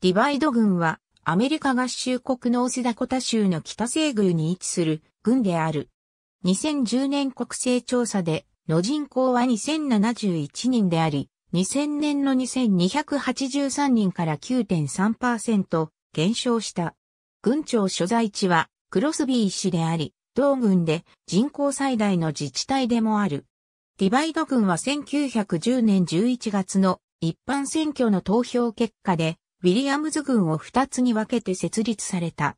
ディバイド軍はアメリカ合衆国のオスダコタ州の北西宮に位置する軍である。2010年国勢調査での人口は2071人であり、2000年の2283人から9.3%減少した。軍庁所在地はクロスビー市であり、同軍で人口最大の自治体でもある。ディバイド軍は1910年11月の一般選挙の投票結果でウィリアムズ軍を二つに分けて設立された。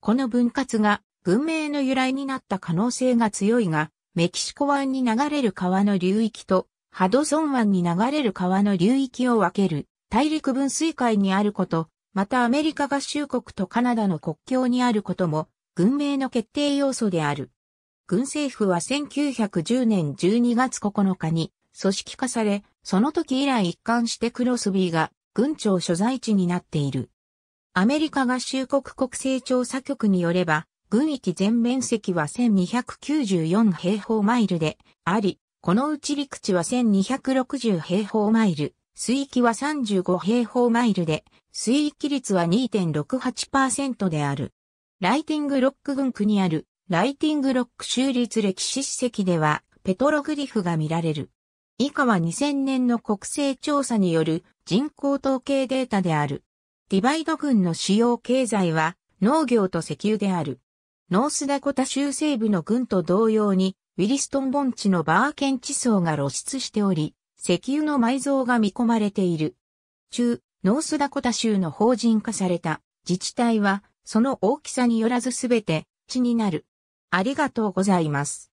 この分割が軍名の由来になった可能性が強いが、メキシコ湾に流れる川の流域とハドソン湾に流れる川の流域を分ける大陸分水海にあること、またアメリカ合衆国とカナダの国境にあることも、軍名の決定要素である。軍政府は1910年12月9日に組織化され、その時以来一貫してクロスビーが軍庁所在地になっている。アメリカ合衆国国勢調査局によれば、軍域全面積は1294平方マイルであり、このうち陸地は1260平方マイル、水域は35平方マイルで、水域率は2.68%である。ライティングロック郡区にあるライティングロック州立歴史史跡ではペトログリフが見られる。以下は2000年の国勢調査による人口統計データである。ディバイド郡の主要経済は農業と石油である。ノースダコタ州西部の郡と同様に、ウィリストン盆地のバーケン地層が露出しており、石油の埋蔵が見込まれている。中、ノースダコタ州の法人化された自治体は、その大きさによらずすべて、地になる。ありがとうございます。